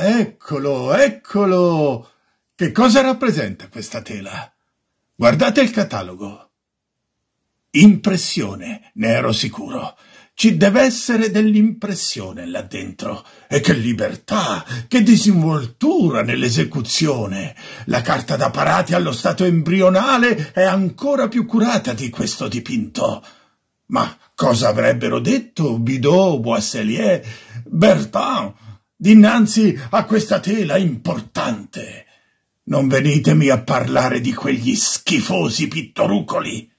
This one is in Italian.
eccolo, eccolo! Che cosa rappresenta questa tela? Guardate il catalogo. Impressione, ne ero sicuro. Ci deve essere dell'impressione là dentro. E che libertà, che disinvoltura nell'esecuzione. La carta da parati allo stato embrionale è ancora più curata di questo dipinto. Ma cosa avrebbero detto Bidot, Boisselier, Bertin, dinanzi a questa tela importante. Non venitemi a parlare di quegli schifosi pittorucoli.